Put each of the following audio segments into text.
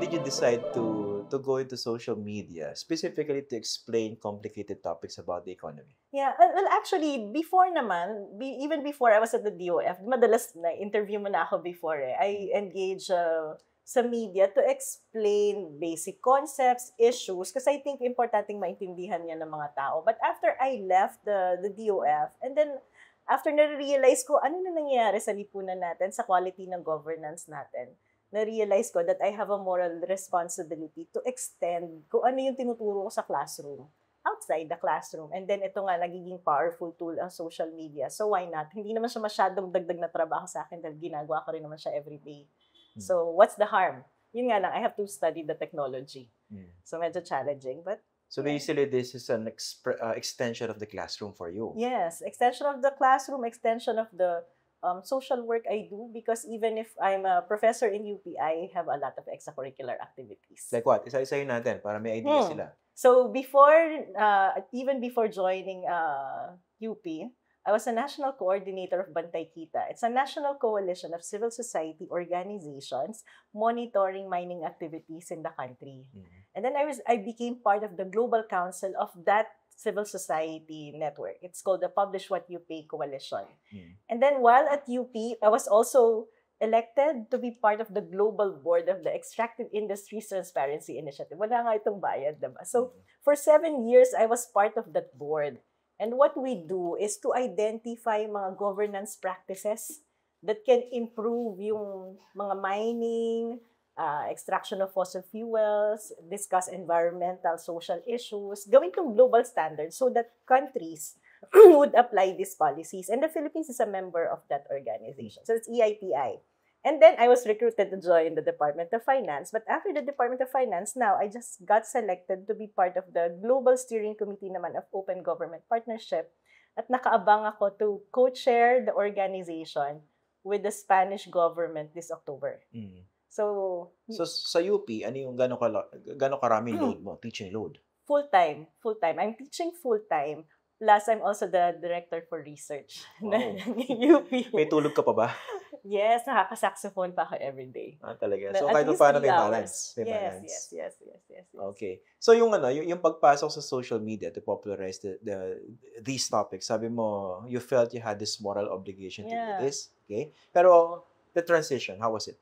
did you decide to to go into social media, specifically to explain complicated topics about the economy? Yeah, well, actually, before naman, be, even before I was at the DOF, madalas na interview mo na ako before eh. I mm. engage uh, sa media to explain basic concepts, issues, kasi I think importanteng maintindihan niya ng mga tao. But after I left the, the DOF, and then after na-realize ko ano na nangyayari sa lipunan natin, sa quality ng governance natin, na-realize ko that I have a moral responsibility to extend kung ano yung tinuturo ko sa classroom outside the classroom. And then ito nga, nagiging powerful tool ang social media. So why not? Hindi naman siya masyadong dagdag na trabaho sa akin dahil ginagawa ko rin naman siya everyday. Mm. So what's the harm? Yun nga lang, I have to study the technology. Hmm. So medyo challenging, but So yeah. basically, this is an exp- uh, extension of the classroom for you. Yes, extension of the classroom, extension of the um, social work I do because even if I'm a professor in UP, I have a lot of extracurricular activities. Like what? Isa-isahin natin para may idea hmm. sila. So before, uh, even before joining uh, UP, I was a national coordinator of Bantay Kita. It's a national coalition of civil society organizations monitoring mining activities in the country. Mm-hmm. And then I was I became part of the global council of that civil society network. It's called the Publish What You Pay Coalition. Mm. And then while at UP, I was also elected to be part of the global board of the Extractive Industries Transparency Initiative. Wala nga itong bayad, diba? So hmm. for seven years, I was part of that board. And what we do is to identify mga governance practices that can improve yung mga mining, uh, extraction of fossil fuels, discuss environmental, social issues, gawin itong global standards so that countries would apply these policies. And the Philippines is a member of that organization. So it's EIPI. And then I was recruited to join the Department of Finance. But after the Department of Finance, now I just got selected to be part of the Global Steering Committee naman of Open Government Partnership. At nakaabang ako to co-chair the organization with the Spanish government this October. Mm. So, so sa UP, ano yung gano'ng kala- gano karami hmm. load mo, teaching load? Full-time, full-time. I'm teaching full-time. Plus, I'm also the director for research wow. ng UP. May tulog ka pa ba? Yes, nakaka pa ako every day. Ah, talaga. So, kahit paano may balance. May yes, Yes, yes, yes, yes, yes. Okay. So, yung ano, yung, yung pagpasok sa social media to popularize the, the these topics, sabi mo, you felt you had this moral obligation to yeah. do this. Okay? Pero, the transition, how was it?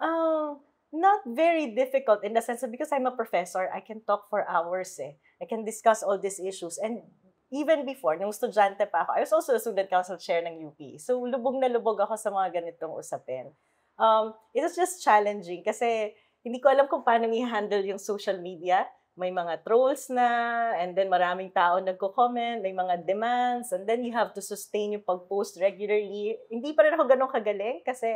Oh, not very difficult in the sense of because I'm a professor, I can talk for hours eh. I can discuss all these issues. And even before, nung estudyante pa ako, I was also a student council chair ng UP. So lubog na lubog ako sa mga ganitong usapin. Um, it was just challenging kasi hindi ko alam kung paano i-handle yung social media may mga trolls na, and then maraming tao nagko-comment, may mga demands, and then you have to sustain yung pag-post regularly. Hindi pa rin ako ganun kagaling kasi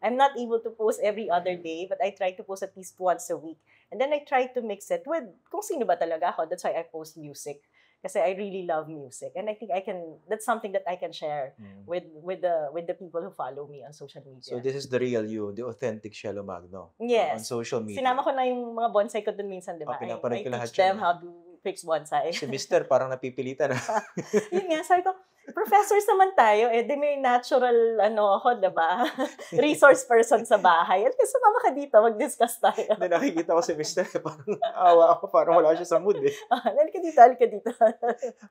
I'm not able to post every other mm. day, but I try to post at least once a week. And then I try to mix it with kung sino ba talaga ako. That's why I post music kasi I really love music and I think I can that's something that I can share mm. with with the with the people who follow me on social media. So this is the real you, the authentic Shelo Magno. Yes. On social media. Sinama ko na yung mga bonsai ko dun minsan, di ba? Oh, I, I teach them how to fix bonsai. si Mr. parang napipilitan. Ah. Yun nga, sabi ko, professors naman tayo, eh, di may natural, ano ako, diba? Resource person sa bahay. At kasi mama ka dito, mag-discuss tayo. Hindi, nakikita ko si Mr. Eh, parang awa ako, parang wala siya sa mood eh. Ah, ka dito, ka dito.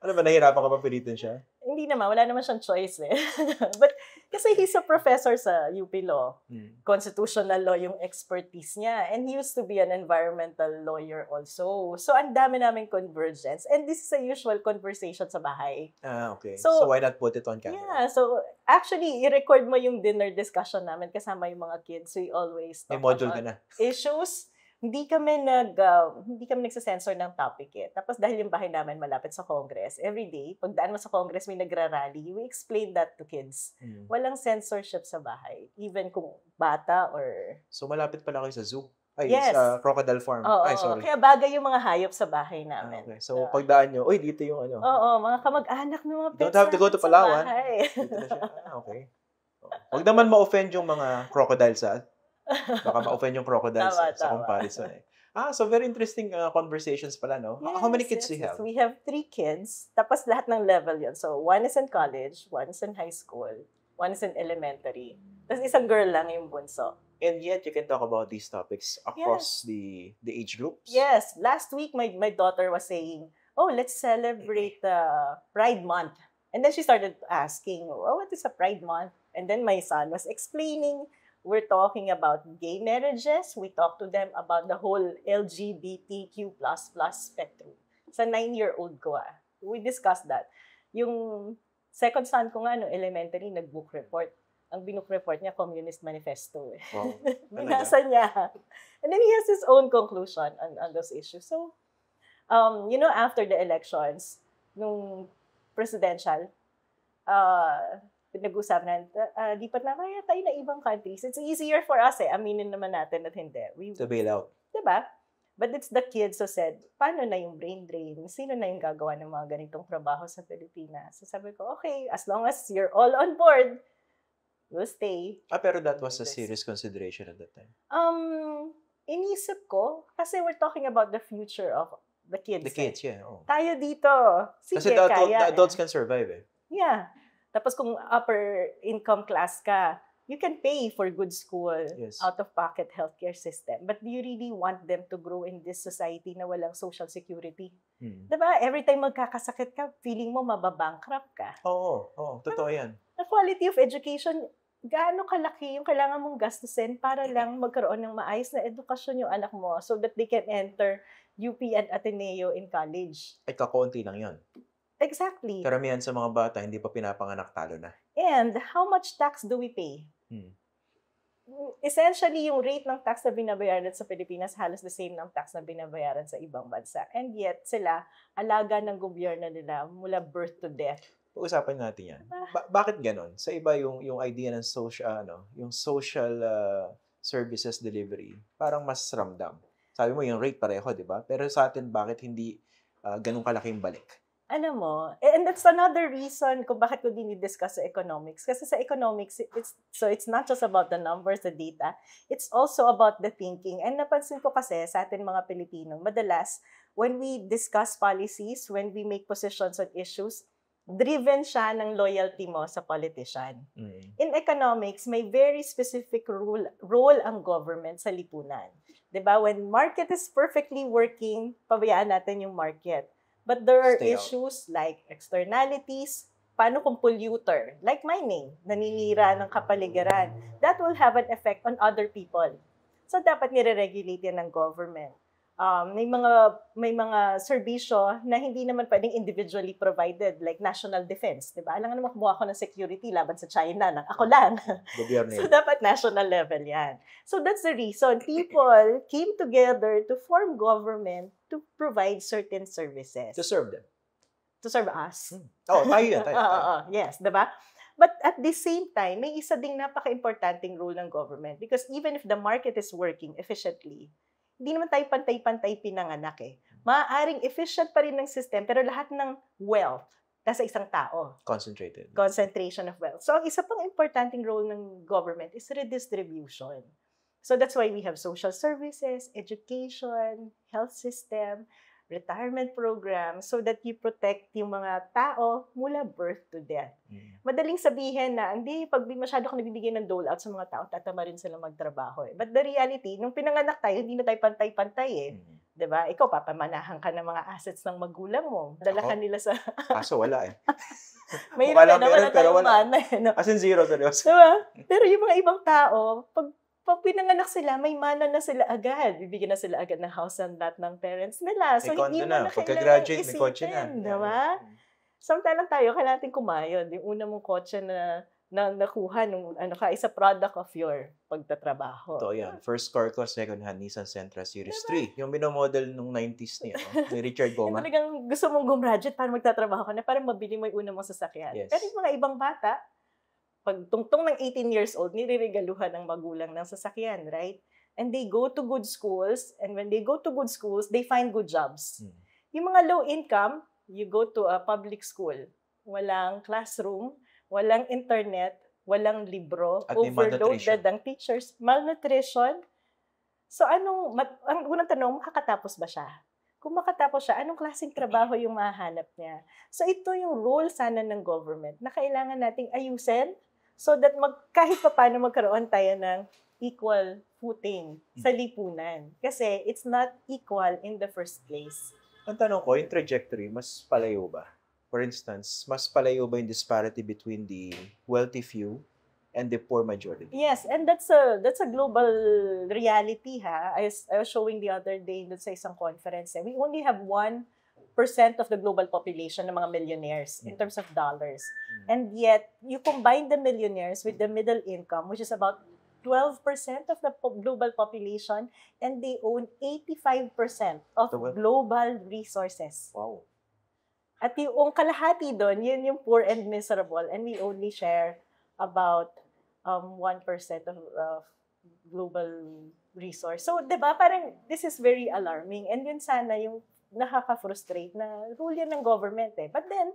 ano ba, nahirapan ka pa pilitin siya? hindi naman, wala naman siyang choice eh. But kasi he's a professor sa UP Law. Mm. Constitutional law yung expertise niya. And he used to be an environmental lawyer also. So ang dami namin convergence. And this is a usual conversation sa bahay. Ah, okay. So, so why not put it on camera? Yeah, so actually, i-record mo yung dinner discussion namin kasama yung mga kids. We always talk May module ka na. issues hindi kami nag uh, hindi kami nagsa ng topic eh. Tapos dahil yung bahay naman malapit sa Congress, every day, pagdaan mo sa Congress may nagra-rally, we explain that to kids. Mm. Walang censorship sa bahay, even kung bata or So malapit pala kayo sa zoo. Ay, yes. sa Crocodile Farm. Oo, Ay, sorry. Kaya bagay yung mga hayop sa bahay ah, namin. okay. So, uh, pagdaan nyo, uy, dito yung ano. Oo, mga kamag-anak ng mga pets. Don't have to go to Palawan. Dito na siya. Ah, okay. Huwag oh, naman ma-offend yung mga crocodile sa ah. Baka ma-offend yung crocodiles tama, eh, sa tama. comparison eh. Ah, so very interesting uh, conversations pala, no? Yes, How many kids yes, do you have? We have three kids. Tapos lahat ng level yon. So one is in college, one is in high school, one is in elementary. Tapos isang girl lang yung bunso. And yet, you can talk about these topics across yes. the the age groups. Yes. Last week, my, my daughter was saying, oh, let's celebrate uh, Pride Month. And then she started asking, oh, what is a Pride Month? And then my son was explaining we're talking about gay marriages. We talk to them about the whole LGBTQ++ spectrum. Sa nine-year-old ko ah, we discussed that. Yung second son ko nga, no, elementary, nag-book report. Ang binook report niya, Communist Manifesto. Eh. Wow. Binasa niya. And then he has his own conclusion on, on those issues. So, um, you know, after the elections, nung presidential, uh, pinag-uusapan natin, uh, ah, lipat na kaya tayo na ibang countries. It's easier for us eh. Aminin naman natin at hindi. We, to bail out. Diba? But it's the kids who said, paano na yung brain drain? Sino na yung gagawa ng mga ganitong trabaho sa Pilipinas? So sabi ko, okay, as long as you're all on board, we'll stay. Ah, pero that was a serious consideration at that time? Um, inisip ko, kasi we're talking about the future of the kids. The kids, eh. yeah. Oh. Tayo dito. Sige, kasi the, adult, kaya. the adults can survive eh. Yeah. Tapos kung upper income class ka, you can pay for good school, yes. out-of-pocket healthcare system. But do you really want them to grow in this society na walang social security? Hmm. Diba? Every time magkakasakit ka, feeling mo mababankrupt ka. Oo, oo. Totoo yan. The quality of education, gaano kalaki yung kailangan mong gastusin para lang magkaroon ng maayos na edukasyon yung anak mo so that they can enter UP and Ateneo in college. Ay, kakonti lang yon Exactly. Karamihan sa mga bata, hindi pa pinapanganak talo na. And how much tax do we pay? Hmm. Mm, essentially, yung rate ng tax na binabayaran sa Pilipinas halos the same ng tax na binabayaran sa ibang bansa. And yet, sila, alaga ng gobyerno nila mula birth to death. Pag-usapan natin yan. Ah. Ba- bakit ganon? Sa iba yung, yung idea ng social, ano, yung social uh, services delivery, parang mas ramdam. Sabi mo yung rate pareho, di ba? Pero sa atin, bakit hindi uh, ganun kalaking balik? alam mo, eh, and that's another reason kung bakit ko dinidiscuss sa economics. Kasi sa economics, it's, so it's not just about the numbers, the data, it's also about the thinking. And napansin ko kasi sa atin mga Pilipino, madalas, when we discuss policies, when we make positions on issues, driven siya ng loyalty mo sa politician. Mm. In economics, may very specific rule, role ang government sa lipunan. ba diba? When market is perfectly working, pabayaan natin yung market But there are Stay issues out. like externalities, paano kung polluter, like mining, naninira ng kapaligiran, that will have an effect on other people. So dapat nire-regulate yan ng government. Um, may mga may mga serbisyo na hindi naman pwedeng individually provided like national defense, 'di ba? Alam naman kumuha ako ng security laban sa China nang ako lang. so dapat national level 'yan. So that's the reason people came together to form government to provide certain services. To serve them. To serve us. Hmm. Oh, tayo yan. Tayo, tayo. oh, oh, yes, diba? But at the same time, may isa ding napaka-importanting role ng government because even if the market is working efficiently, hindi naman tayo pantay-pantay pinanganak eh. Hmm. Maaaring efficient pa rin ng system pero lahat ng wealth nasa isang tao. Concentrated. Concentration of wealth. So, isa pang importanting role ng government is redistribution. So that's why we have social services, education, health system, retirement program so that you protect yung mga tao mula birth to death. Mm. Madaling sabihin na, hindi, pag masyado kang nabibigyan ng dole out sa mga tao, tatama rin sila magtrabaho. Eh. But the reality, nung pinanganak tayo, hindi na tayo pantay-pantay eh. Mm. ba? Diba? Ikaw, papamanahan ka ng mga assets ng magulang mo. Dala nila sa... kaso wala eh. Mayroon na, wala, wala tayong eh. No? As in zero, seryoso. Diba? Pero yung mga ibang tao, pag pag pinanganak sila, may mana na sila agad. Bibigyan na sila agad ng house and lot ng parents nila. So, may hindi mo na, na kailangan graduate May kotse na. Diba? Samtala tayo, kailangan natin kumayod. Yung una mong kotse na na nakuha nung ano ka isa product of your pagtatrabaho. Ito yan. First car ko, second hand Nissan Sentra Series diba? 3. Yung binomodel nung 90s niya, oh, ni Richard Goma. Yung talagang gusto mong gumraduate para magtatrabaho ka na para mabili mo yung una mong sasakyan. Yes. Pero yung mga ibang bata, pag tungtong ng 18 years old, niriregaluhan ng magulang ng sasakyan, right? And they go to good schools, and when they go to good schools, they find good jobs. Hmm. Yung mga low income, you go to a public school. Walang classroom, walang internet, walang libro, At overloaded ang teachers, malnutrition. So anong, mat, ang unang tanong, makakatapos ba siya? Kung makatapos siya, anong klaseng trabaho yung mahanap niya? So ito yung role sana ng government na kailangan nating ayusin So that mag, kahit pa paano magkaroon tayo ng equal footing sa hmm. lipunan. Kasi it's not equal in the first place. Ang tanong ko, yung trajectory, mas palayo ba? For instance, mas palayo ba yung disparity between the wealthy few and the poor majority? Yes, and that's a that's a global reality ha. I was, I was showing the other day dun sa isang conference. Eh. We only have one percent of the global population ng mga millionaires in mm. terms of dollars. Mm. And yet, you combine the millionaires with the middle income, which is about 12% of the global population, and they own 85% of global resources. Wow. At yung kalahati doon, yun yung poor and miserable, and we only share about um, 1% of uh, global resource. So, 'di ba, parang this is very alarming. And yun sana yung nakaka-frustrate na rule yan ng government eh. But then,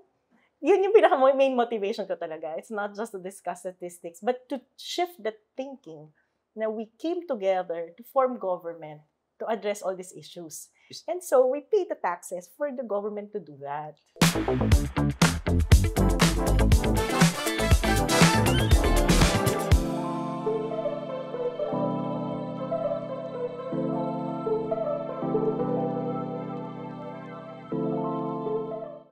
yun yung pinaka main motivation ko talaga. It's not just to discuss statistics, but to shift the thinking na we came together to form government to address all these issues. And so we pay the taxes for the government to do that.